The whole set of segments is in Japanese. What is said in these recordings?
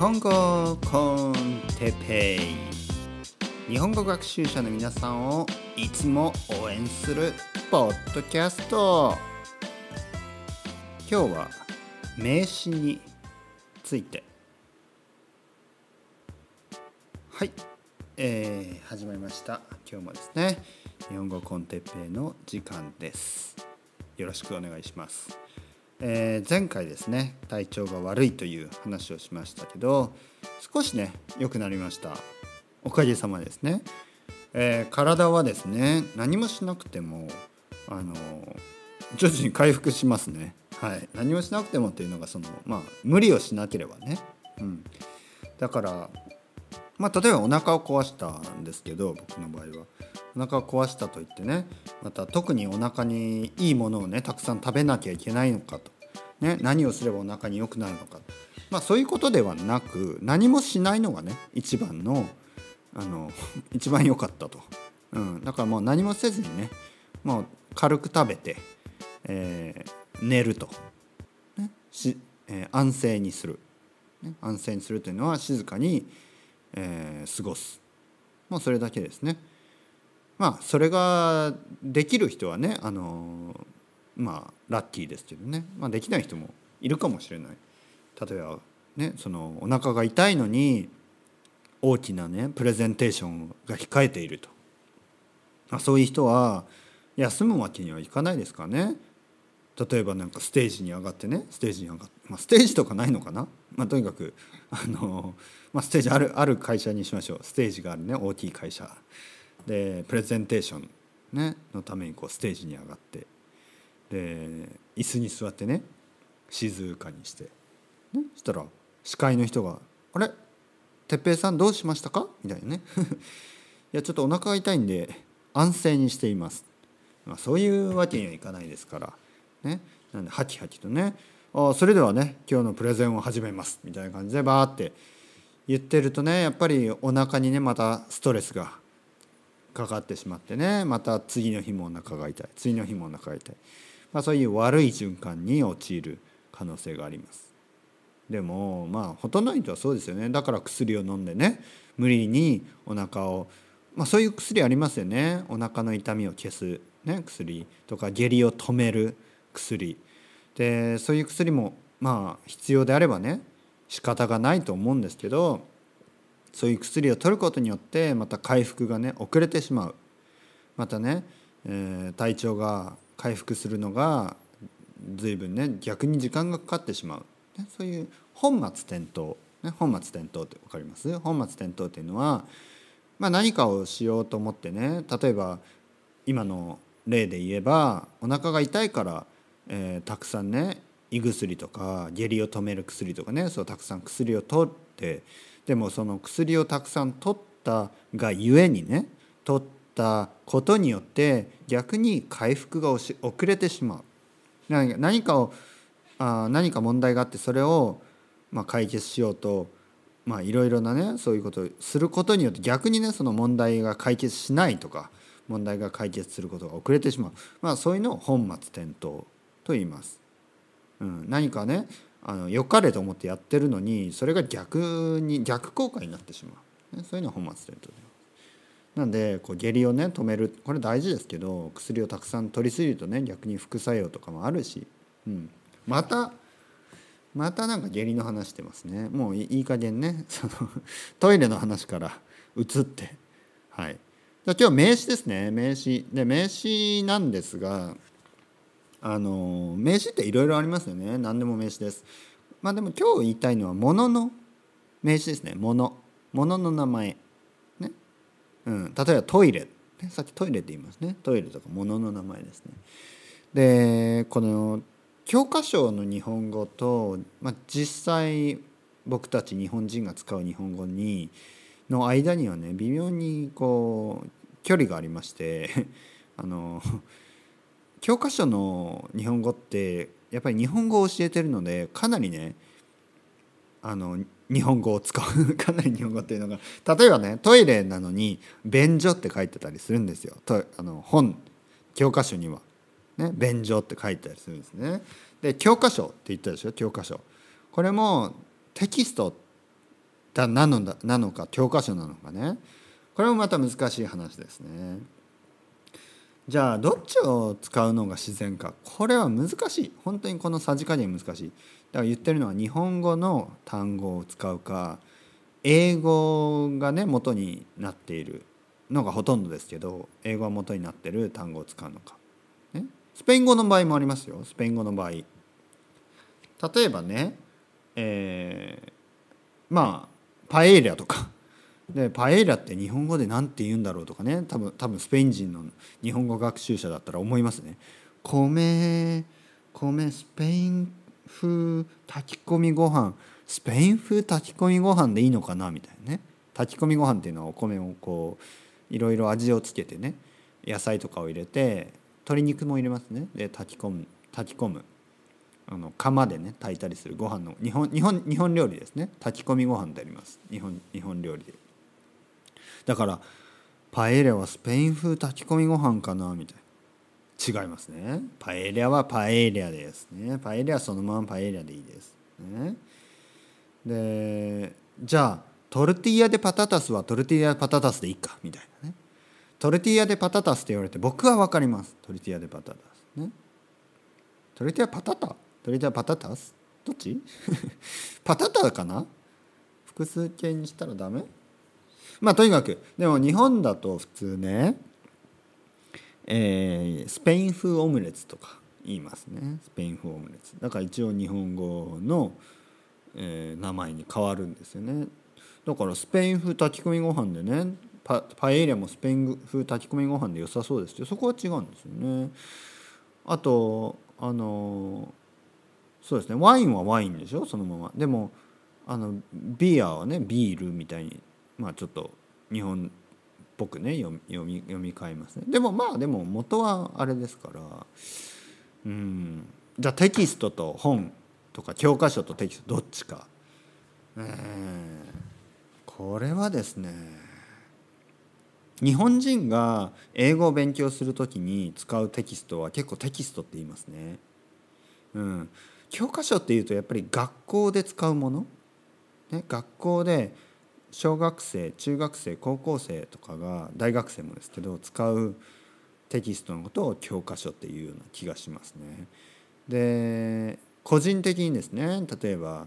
本語コンテペイ日本語学習者の皆さんをいつも応援するポッドキャスト今日は名詞についてはい、えー、始まりました今日もですね日本語コンテペイの時間ですよろしくお願いしますえー、前回ですね体調が悪いという話をしましたけど少しね良くなりましたおかげさまですね、えー、体はですね何もしなくてもあの徐々に回復しますねはい何もしなくてもっていうのがそのまあ無理をしなければね、うん、だからまあ例えばお腹を壊したんですけど僕の場合はお腹を壊したといってねまた特にお腹にいいものをねたくさん食べなきゃいけないのかとね、何をすればお腹に良くなるのか、まあ、そういうことではなく何もしないのがね一番のあの 一番良かったと、うん、だからもう何もせずにねもう軽く食べて、えー、寝ると、ねしえー、安静にする、ね、安静にするというのは静かに、えー、過ごすもうそれだけですね。まあそれができる人はねあのーまあラッキーですけどね、まあ、できない人もいるかもしれない例えばねそのお腹が痛いのに大きなねプレゼンテーションが控えていると、まあ、そういう人は休むわけにはいかないですかね例えばなんかステージに上がってねステージに上がって、まあ、ステージとかないのかな、まあ、とにかくあの、まあ、ステージあるある会社にしましょうステージがあるね大きい会社でプレゼンテーション、ね、のためにこうステージに上がってで椅子に座ってね静かにして、ね、そしたら司会の人が「あれ哲平さんどうしましたか?」みたいなね「いやちょっとお腹が痛いんで安静にしています」まあ、そういうわけにはいかないですから、ね、なんでハキハキとね「あそれではね今日のプレゼンを始めます」みたいな感じでバーって言ってるとねやっぱりお腹にねまたストレスがかかってしまってねまた次の日もお腹が痛い次の日もお腹が痛い。まあ、そういう悪い循環に陥る可能性があります。でもまあほとんどの人はそうですよねだから薬を飲んでね無理にお腹をまあそういう薬ありますよねお腹の痛みを消す、ね、薬とか下痢を止める薬でそういう薬もまあ必要であればね仕方がないと思うんですけどそういう薬を取ることによってまた回復がね遅れてしまうまたね、えー、体調が回復するのが随分ね逆に時間がかかってしまう、ね、そういう本末転倒、ね、本末転倒って分かります本末転倒っていうのは、まあ、何かをしようと思ってね例えば今の例で言えばお腹が痛いから、えー、たくさんね胃薬とか下痢を止める薬とかねそうたくさん薬を取ってでもその薬をたくさん取ったがゆえにね取っったことによって逆に回復が遅れてしまう何かをあ何か問題があってそれをま解決しようといろいろなねそういうことをすることによって逆にねその問題が解決しないとか問題が解決することが遅れてしまう、まあ、そういうのを本末転倒と言います。うん、何かねあの良かれと思ってやってるのにそれが逆に逆効果になってしまう、ね、そういうのは本末転倒です。なんでこう下痢をね止めるこれ大事ですけど薬をたくさん取りすぎるとね逆に副作用とかもあるし、うん、またまたなんか下痢の話してますねもういい加減ね そのトイレの話から移ってはいじゃ今日名詞ですね名詞で名詞なんですがあの名詞っていろいろありますよね何でも名詞ですまあでも今日言いたいのはものの名詞ですねものものの名前うん、例えばトイレ、ね、さっきトイレって言いますねトイレとか物の名前ですね。でこの教科書の日本語と、まあ、実際僕たち日本人が使う日本語にの間にはね微妙にこう距離がありまして あの教科書の日本語ってやっぱり日本語を教えてるのでかなりねあの日本語を使うかなり日本語っていうのが 例えばねトイレなのに「便所」って書いてたりするんですよとあの本教科書には、ね「便所」って書いてたりするんですね。で教科書って言ったでしょ教科書。これもテキストだなのだなのか教科書なのかねこれもまた難しい話ですね。じゃあどっちを使うのが自然かこれは難しい本当にこのさじ加減難しいだから言ってるのは日本語の単語を使うか英語がね元になっているのがほとんどですけど英語は元になってる単語を使うのか、ね、スペイン語の場合もありますよスペイン語の場合例えばねえー、まあパエリアとかでパエリアって日本語で何て言うんだろうとかね多分多分スペイン人の日本語学習者だったら思いますね。米米スペイン風炊き込みご飯スペイン風炊き込みご飯でいいのかなみたいなね炊き込みご飯っていうのはお米をこういろいろ味をつけてね野菜とかを入れて鶏肉も入れますねで炊き込む炊き込むあの釜でね炊いたりするご飯の日本日本日本料理ですね炊き込みご飯であります日本日本料理で。だからパエリアはスペイン風炊き込みご飯かなみたいな違いますねパエリアはパエリアですねパエリアそのままパエリアでいいですねでじゃあトルティーヤでパタタスはトルティーヤパタタスでいいかみたいなねトルティーヤでパタタスって言われて僕は分かりますトルティーヤでパタタスねトルティーヤパタタトルティーヤパタタスどっち パタタかな複数形にしたらダメまあとにかくでも日本だと普通ね、えー、スペイン風オムレツとか言いますねスペイン風オムレツだから一応日本語の、えー、名前に変わるんですよねだからスペイン風炊き込みご飯でねパパエリアもスペイン風炊き込みご飯で良さそうですけどそこは違うんですよねあとあのそうですねワインはワインでしょそのままでもあのビアはねビールみたいにまあちょっと日本っぽくね読み読み替えますねでもまあでも元はあれですからうんじゃあテキストと本とか教科書とテキストどっちか、えー、これはですね日本人が英語を勉強する時に使うテキストは結構テキストって言いますね。うん、教科書っていうとやっぱり学校で使うもの、ね、学校で小学生中学生高校生とかが大学生もですけど使うテキストのことを教科書っていうような気がしますね。で個人的にですね例えば、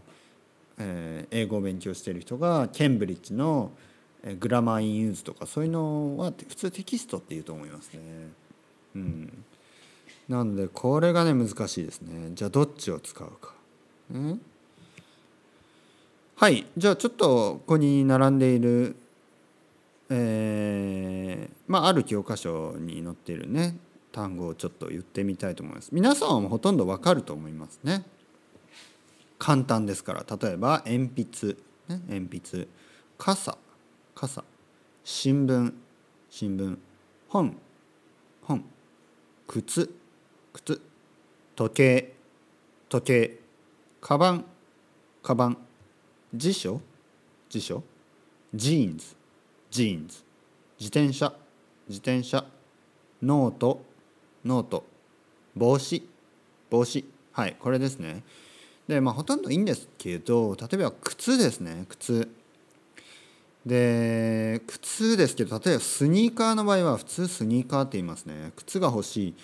えー、英語を勉強してる人がケンブリッジのグラマー・イン・ユーズとかそういうのは普通テキストっていうと思いますね。うん、なのでこれがね難しいですね。じゃあどっちを使うか。んはいじゃあちょっとここに並んでいるえー、まあある教科書に載っているね単語をちょっと言ってみたいと思います皆さんはほとんどわかると思いますね簡単ですから例えば鉛筆、ね、鉛筆傘傘新聞新聞本本靴靴時計時計カバンカバン辞書辞書ジーンズジーンズ自転車自転車ノートノート帽子帽子はいこれですねでまあほとんどいいんですけど例えば靴ですね靴で靴ですけど例えばスニーカーの場合は普通スニーカーって言いますね靴が欲しい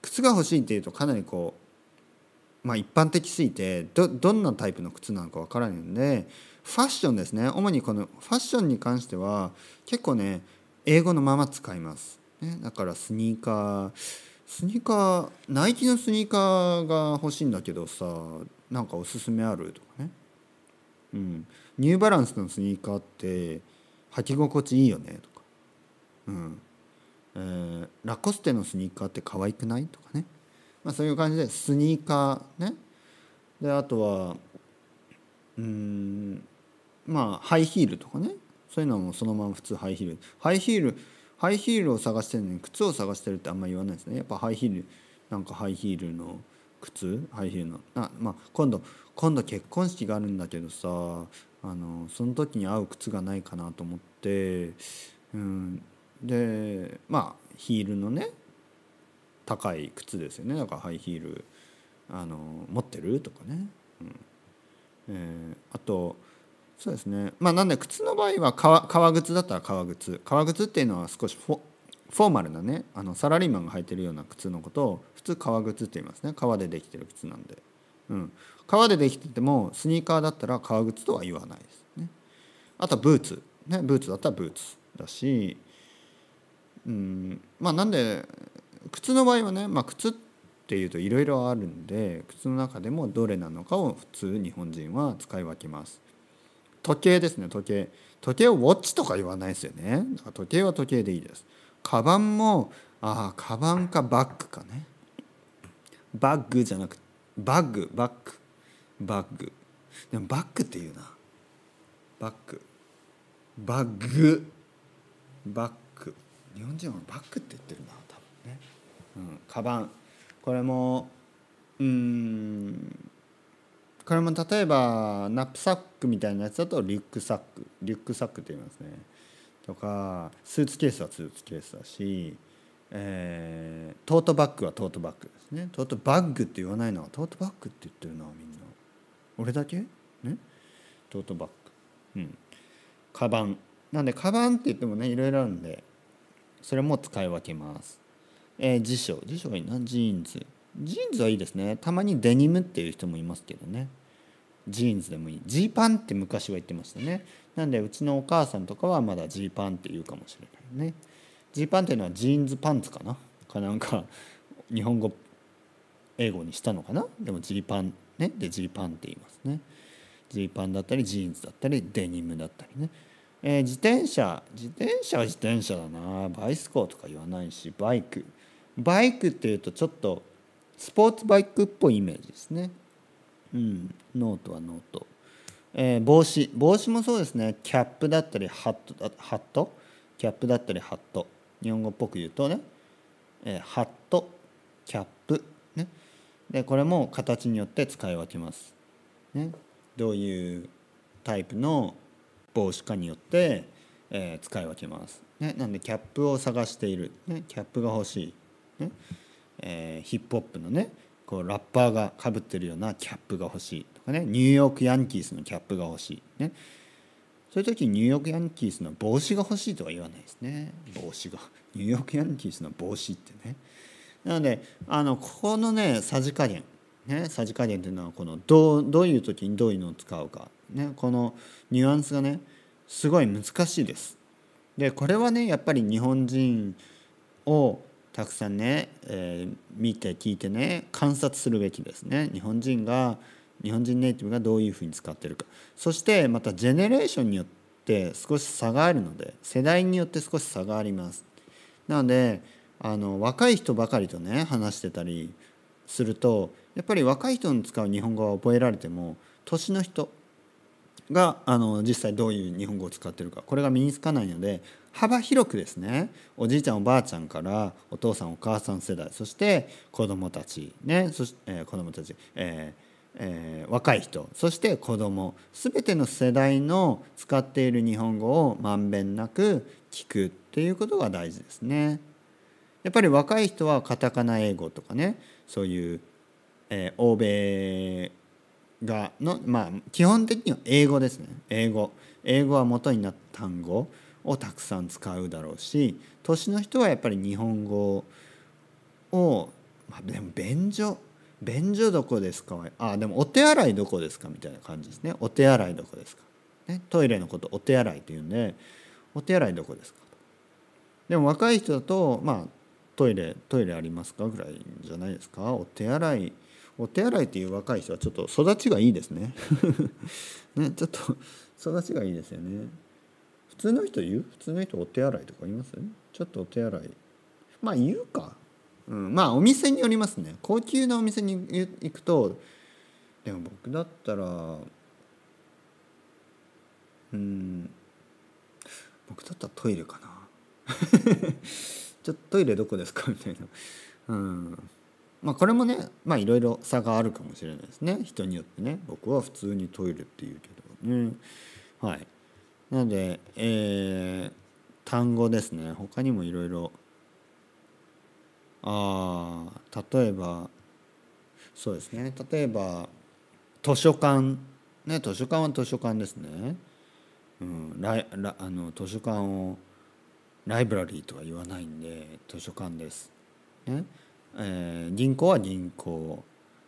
靴が欲しいっていうとかなりこうまあ、一般的すぎてどどんなタイプの靴なのかわからないのでファッションですね主にこのファッションに関しては結構ね英語のまま使います、ね、だからスニーカースニーカーナイキのスニーカーが欲しいんだけどさなんかおすすめあるとかねうんニューバランスのスニーカーって履き心地いいよねとかうんえー、ラコステのスニーカーって可愛くないとかねまあ、そういう感じでスニーカーねであとはうんまあハイヒールとかねそういうのはもうそのまま普通ハイヒールハイヒールハイヒールを探してるのに靴を探してるってあんま言わないですねやっぱハイヒールなんかハイヒールの靴ハイヒールのあまあ今度今度結婚式があるんだけどさあのその時に合う靴がないかなと思ってうんでまあヒールのね高い靴ですよねだからハイヒールあの持ってるとかね、うんえー、あとそうですねまあなんで靴の場合は革革靴だったら革靴革靴っていうのは少しフォフォーマルなねあのサラリーマンが履いてるような靴のことを普通革靴って言いますね革でできてる靴なんで、うん、革でできててもスニーカーだったら革靴とは言わないですねあとはブーツ、ね、ブーツだったらブーツだし、うん、まあなんで靴の場合はね、まあ、靴っていうといろいろあるんで靴の中でもどれなのかを普通日本人は使い分けます。時計ですね時計時計をウォッチとか言わないですよねだから時計は時計でいいですカバンもああカバンかバッグかねバッグじゃなくバッグバッグバッグでもバッグっていうなバッグバッグバッグ日本人はバッグって言ってるな多分ねうん、カバンこれもうんこれも例えばナップサックみたいなやつだとリュックサックリュックサックって言いますねとかスーツケースはスーツケースだし、えー、トートバッグはトートバッグですねトートバッグって言わないのはトートバッグって言ってるなみんな俺だけねトートバッグうんカバンなんでカバンって言ってもねいろいろあるんでそれも使い分けますえー、辞書辞書がいいなジーンズジーンズはいいですねたまにデニムっていう人もいますけどねジーンズでもいいジーパンって昔は言ってましたねなんでうちのお母さんとかはまだジーパンって言うかもしれないねジーパンっていうのはジーンズパンツかなかなんか日本語英語にしたのかなでもジーパンねでジーパンって言いますねジーパンだったりジーンズだったりデニムだったりね、えー、自転車自転車は自転車だなバイスコーとか言わないしバイクバイクっていうとちょっとスポーツバイクっぽいイメージですね。うん、ノートはノート。えー、帽子帽子もそうですねキャップだったりハットハットキャップだったりハット日本語っぽく言うとね、えー、ハットキャップ、ね、でこれも形によって使い分けます、ね、どういうタイプの帽子かによって、えー、使い分けます、ね、なんでキャップを探している、ね、キャップが欲しいねえー、ヒップホップのねこうラッパーがかぶってるようなキャップが欲しいとかねニューヨーク・ヤンキースのキャップが欲しい、ね、そういう時ニューヨーク・ヤンキースの帽子が欲しいとは言わないですね帽子がニューヨーク・ヤンキースの帽子ってねなのであのここのねさじ加減ねさじ加減っていうのはこのどうどういう時にどういうのを使うか、ね、このニュアンスがねすごい難しいです。でこれはねやっぱり日本人をたくさんね、えー、見て聞いてね観察するべきですね日本人が日本人ネイティブがどういうふうに使ってるかそしてまたジェネレーションによって少し差があるので世代によって少し差がありますなのであの若い人ばかりとね話してたりするとやっぱり若い人の使う日本語は覚えられても年の人があの実際どういう日本語を使ってるかこれが身につかないので幅広くですねおじいちゃんおばあちゃんからお父さんお母さん世代そして子どもたちねそして、えー、子供たち、えーえー、若い人そして子ども全ての世代の使っている日本語をまんべんなく聞くっていうことが大事ですね。やっぱり若い人はカタカナ英語とかねそういう、えー、欧米がの、まあ、基本的には英語ですね英語英語は元になった単語をたくさん使うだろうし年の人はやっぱり日本語を、まあ、でも便所便所どこですかあでもお手洗いどこですかみたいな感じですねお手洗いどこですか、ね、トイレのことお手洗いというんでお手洗いどこですかでも若い人だとまあトイレトイレありますかぐらいじゃないですかお手洗いお手洗いという若い人はちょっと育ちがいいですね ねちょっと育ちがいいですよね普通の人言う普通の人お手洗いとか言いますちょっとお手洗いまあ言うか、うん、まあお店によりますね高級なお店に行くとでも僕だったらうん僕だったらトイレかな ちょっとトイレどこですかみたいなうんまあ、これもねまあいろいろ差があるかもしれないですね人によってね僕は普通にトイレって言うけど、ね、はいなので、えー、単語ですね他にもいろいろあ例えばそうですね例えば図書館ね図書館は図書館ですね、うん、ライラあの図書館をライブラリーとは言わないんで図書館ですねえー、銀行は銀行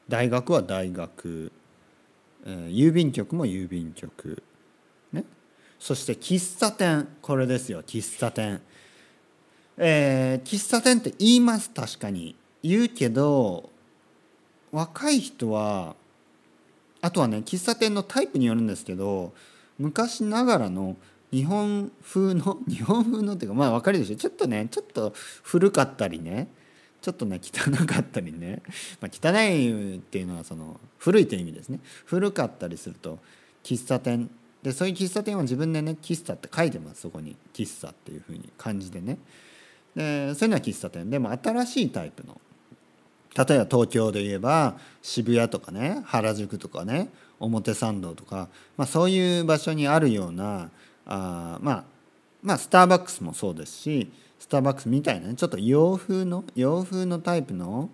大学は大学、えー、郵便局も郵便局、ね、そして喫茶店これですよ喫茶店、えー、喫茶店って言います確かに言うけど若い人はあとはね喫茶店のタイプによるんですけど昔ながらの日本風の日本風のっていうかまあ分かるでしょちょっとねちょっと古かったりねちょっとね汚かったりね、まあ、汚いっていうのはその古いという意味ですね古かったりすると喫茶店でそういう喫茶店は自分でね喫茶って書いてますそこに喫茶っていうふうに感じでねでそういうのは喫茶店でも新しいタイプの例えば東京で言えば渋谷とかね原宿とかね表参道とか、まあ、そういう場所にあるようなあまあまあスターバックスもそうですしスターバックスみたいなねちょっと洋風の洋風のタイプの、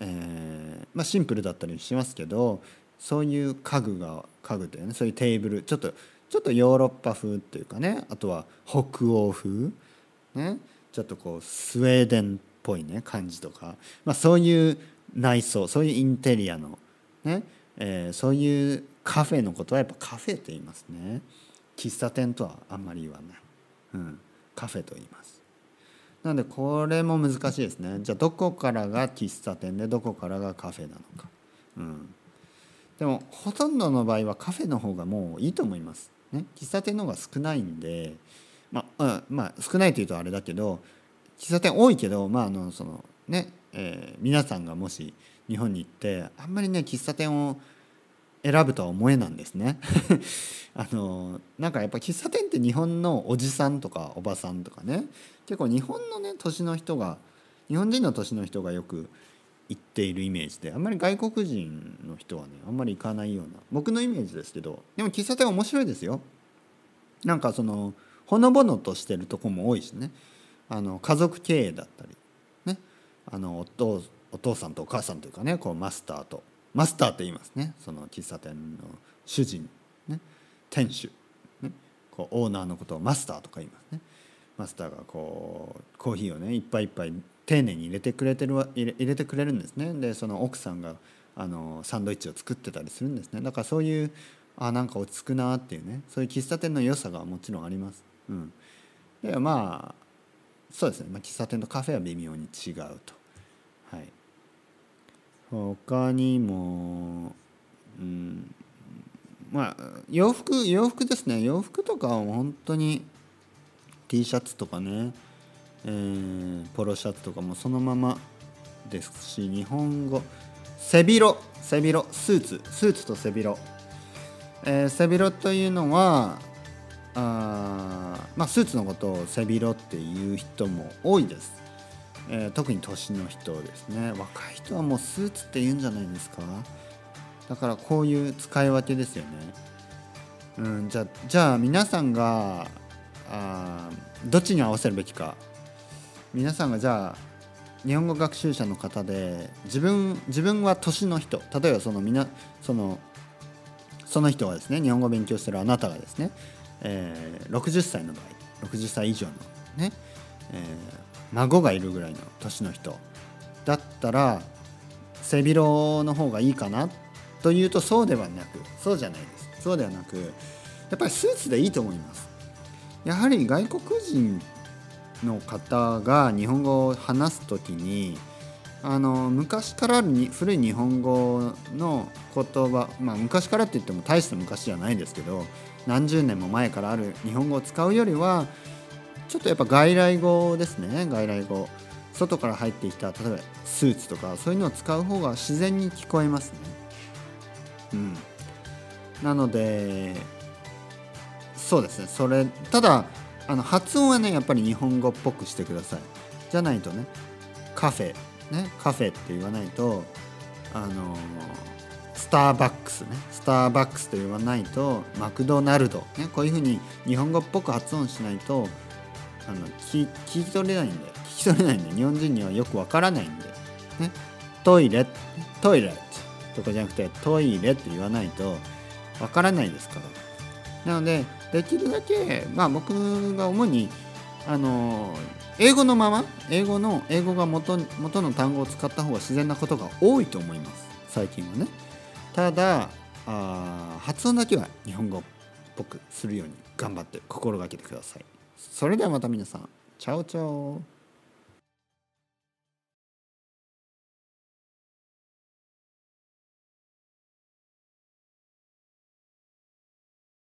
えー、まあ、シンプルだったりしますけどそういう家具が家具というねそういうテーブルちょっとちょっとヨーロッパ風っていうかねあとは北欧風、ね、ちょっとこうスウェーデンっぽいね感じとか、まあ、そういう内装そういうインテリアの、ねえー、そういうカフェのことはやっぱカフェと言いますね喫茶店とはあんまり言わない、うん、カフェと言います。なんでこれも難しいですねじゃあどこからが喫茶店でどこからがカフェなのか、うん、でもほとんどの場合はカフェの方がもういいと思います、ね、喫茶店の方が少ないんでまあ、まあ、少ないというとあれだけど喫茶店多いけどまああのそのね、えー、皆さんがもし日本に行ってあんまりね喫茶店を選ぶとは思えなんですね あのなんかやっぱ喫茶店って日本のおじさんとかおばさんとかね結構日本のね年の人が日本人の年の人がよく行っているイメージであんまり外国人の人はねあんまり行かないような僕のイメージですけどでも喫茶店面白いですよなんかそのほのぼのとしてるとこも多いしねあの家族経営だったりねあのお父お父さんとお母さんというかねこうマスターとマスターと言いますねその喫茶店の主人、ね、店主、ね、こうオーナーのことをマスターとか言いますねマスターがこうコーヒーをねいっぱいいっぱい丁寧に入れてくれてる入れてくれるんですねでその奥さんがあのサンドイッチを作ってたりするんですねだからそういうあなんか落ち着くなっていうねそういう喫茶店の良さがもちろんあります。うん、でまあそうですね、まあ、喫茶店とカフェは微妙に違うと。他にも、うん、まあ洋服洋服ですね洋服とかは本当に T シャツとかね、えー、ポロシャツとかもそのままですし日本語背広背広スーツスーツと背広、えー、背広というのはあまあスーツのことを背広っていう人も多いですえー、特に年の人ですね若い人はもうスーツって言うんじゃないですかだからこういう使い分けですよね、うん、じゃじゃあ皆さんがあどっちに合わせるべきか皆さんがじゃあ日本語学習者の方で自分自分は年の人例えばそのみなそのその人がですね日本語を勉強してるあなたがですね、えー、60歳の場合60歳以上のね、えー、孫がいるぐらいの年の人だったら背広の方がいいかなというとそうではなくそうじゃないですそうではなくやっぱりスーツでいいと思いますやはり外国人の方が日本語を話す時にあの昔からある古い日本語の言葉、まあ、昔からって言っても大した昔じゃないですけど何十年も前からある日本語を使うよりはちょっとやっぱ外来語ですね外来語外から入ってきた例えばスーツとかそういうのを使う方が自然に聞こえますねうんなのでそうですねそれただあの発音はねやっぱり日本語っぽくしてくださいじゃないとねカフェねカフェって言わないとあのスターバックスねスターバックスと言わないとマクドナルド、ね、こういうふうに日本語っぽく発音しないとあの聞聞き取れないんで聞き取れないんで日本人にはよくわからないんで、ね、トイレトイレとかじゃなくてトイレって言わないとわからないですからなのでできるだけ、まあ、僕が主にあの英語のまま英語の英語が元元の単語を使った方が自然なことが多いと思います最近はねただあ発音だけは日本語っぽくするように頑張って心がけてくださいそれではまた皆さんチャオチャオ